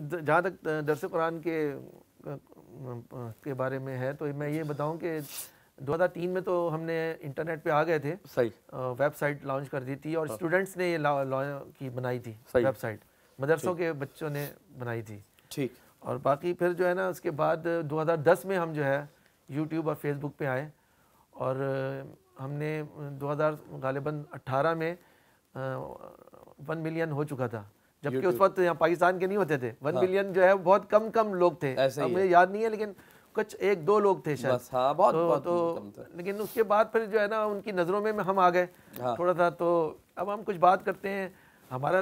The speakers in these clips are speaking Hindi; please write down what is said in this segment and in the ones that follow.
जहाँ तक दरस कुरान के के बारे में है तो मैं ये बताऊँ कि 2003 में तो हमने इंटरनेट पे आ गए थे सही वेबसाइट लॉन्च कर दी थी और हाँ। स्टूडेंट्स ने ये की बनाई थी वेबसाइट मदरसों के बच्चों ने बनाई थी ठीक और बाकी फिर जो है ना उसके बाद 2010 में हम जो है यूट्यूब और फेसबुक पे आए और हमने हज़ार गालिबा अट्ठारह में वन मिलियन हो चुका था जबकि उस वक्त यहाँ पाकिस्तान के नहीं होते थे वन बिलियन हाँ। जो है बहुत कम कम लोग थे हमें याद नहीं है लेकिन कुछ एक दो लोग थे शायद हाँ, बहुत, तो, बहुत तो लेकिन उसके बाद फिर जो है ना उनकी नज़रों में हम आ गए हाँ। थोड़ा सा तो अब हम कुछ बात करते हैं हमारा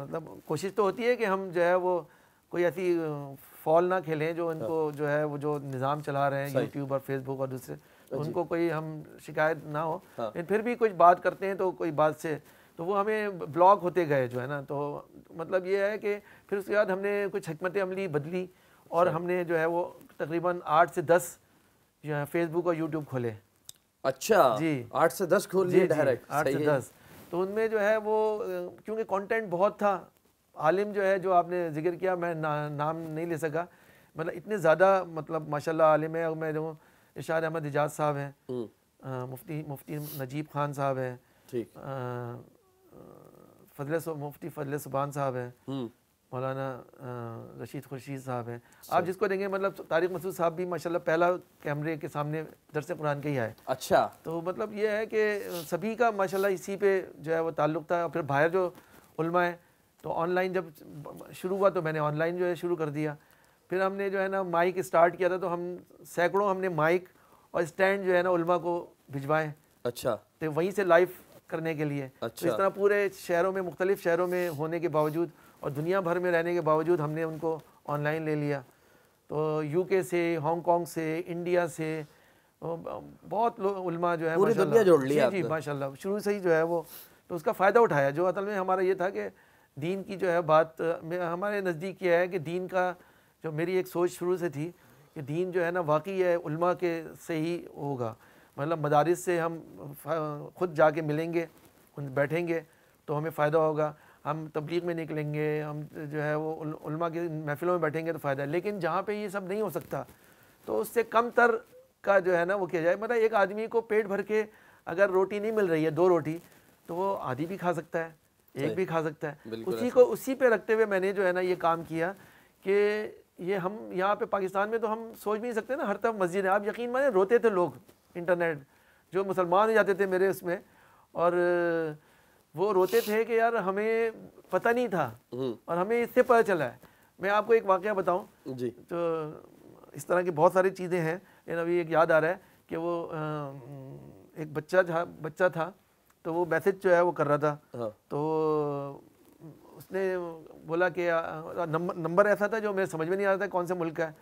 मतलब कोशिश तो होती है कि हम जो है वो कोई ऐसी फॉल ना खेलें जो हाँ। उनको जो है वो जो निज़ाम चला रहे हैं यूट्यूब और फेसबुक और दूसरे उनको कोई हम शिकायत ना हो हाँ। लेकिन फिर भी कुछ बात करते हैं तो कोई बात से तो वो हमें ब्लॉक होते गए जो है ना तो मतलब ये है कि फिर उसके बाद हमने कुछ हमत अमली बदली और अच्छा। हमने जो है वो तकरीबन आठ से दस जो है फेसबुक और यूट्यूब खोले अच्छा जी आठ से दस खोल लिए डायरेक्ट आठ से दस तो उनमें जो है वो क्योंकि कंटेंट बहुत था आलिम जो है जो आपने जिक्र किया मैं ना, नाम नहीं ले सका मतलब इतने ज़्यादा मतलब माशाल्लाह आलिम है मैं जो इशार अहमद एजाज साहब हैं हम्म। मुफ्ती मुफ्ती नजीब खान साहब हैं फजल मुफ्ती फजल सुबान साहब हैं हम्म। मौलाना रशीद खुर्शीद साहब हैं आप जिसको देंगे मतलब तारिक मसूद साहब भी माशाल्लाह पहला कैमरे के सामने दरस कुरान के ही आए अच्छा तो मतलब ये है कि सभी का माशाल्लाह इसी पे जो है वो ताल्लुक़ था और फिर बाहर जो उलमा है तो ऑनलाइन जब शुरू हुआ तो मैंने ऑनलाइन जो है शुरू कर दिया फिर हमने जो है ना माइक स्टार्ट किया था तो हम सैकड़ों हमने माइक और स्टैंड जो है ना उलमा को भिजवाएँ अच्छा तो वहीं से लाइफ करने के लिए अच्छा। तो इस अच्छा। तरह पूरे शहरों में मुख्तलिफ शहरों में होने के बावजूद और दुनिया भर में रहने के बावजूद हमने उनको ऑनलाइन ले लिया तो यूके से हांगकॉन्ग से इंडिया से बहुत लोग जो है जोड़ लिया जी, माशा शुरू से ही जो है वो तो उसका फ़ायदा उठाया जो असल में हमारा ये था कि दीन की जो है बात हमारे नज़दीक यह है कि दीन का जो मेरी एक सोच शुरू से थी कि दीन जो है ना वाकई है उल्मा के से ही होगा मतलब मदारस से हम ख़ुद जाके मिलेंगे उन बैठेंगे तो हमें फ़ायदा होगा हम तबलीग में निकलेंगे हम जो है वो उल्मा की महफिलों में बैठेंगे तो फ़ायदा है लेकिन जहाँ पे ये सब नहीं हो सकता तो उससे कम तर का जो है ना वो किया जाए मतलब एक आदमी को पेट भर के अगर रोटी नहीं मिल रही है दो रोटी तो वो आधी भी खा सकता है एक भी खा सकता है उसी को उसी पर रखते हुए मैंने जो है ना ये काम किया कि ये हम यहाँ पे पाकिस्तान में तो हम सोच भी नहीं सकते ना हर तरफ मस्जिद है आप यकीन माने रोते थे लोग इंटरनेट जो मुसलमान जाते थे मेरे उसमें और वो रोते थे कि यार हमें पता नहीं था हम्म। और हमें इससे पता चला है मैं आपको एक वाक्य बताऊँ जी तो इस तरह की बहुत सारी चीज़ें हैं लेकिन अभी एक याद आ रहा है कि वो एक बच्चा था बच्चा था तो वो मैसेज जो है वो कर रहा था हाँ। तो उसने बोला कि नंबर नंबर ऐसा था जो मेरे समझ में नहीं आ रहा था कौन से मुल्क का है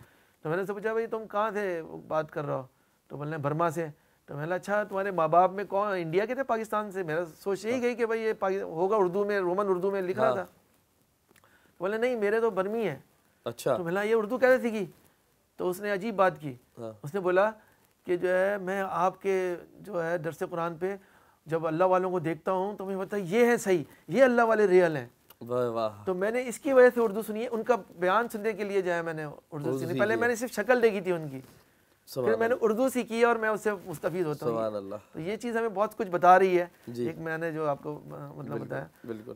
तो मैंने उससे पूछा भाई तुम कहाँ से बात कर रहे हो तो बोलने बर्मा से तो मैं अच्छा तुम्हारे माँ बाप में कौन इंडिया के थे पाकिस्तान से मेरा सोच यही हाँ। गई कि भाई ये होगा उर्दू में रोमन उर्दू में लिख रहा हाँ। था तो बोले नहीं मेरे तो बर्मी है अच्छा तो मैंने ये उर्दू कैसे सीखी तो उसने अजीब बात की हाँ। उसने बोला कि जो है मैं आपके जो है दरस कुरान पे जब अल्लाह वालों को देखता हूँ तो मुझे पता ये है सही ये अल्लाह वाले रियल हैं तो मैंने इसकी वजह से उर्दू सुनी है उनका बयान सुनने के लिए जो है मैंने उर्दू सुनी पहले मैंने सिर्फ शक्ल देखी थी उनकी फिर मैंने उर्दू सीखी है और मैं उससे मुस्तफ़ होता हूँ तो ये चीज़ हमें बहुत कुछ बता रही है एक मैंने जो आपको मतलब बताया बिल्कुल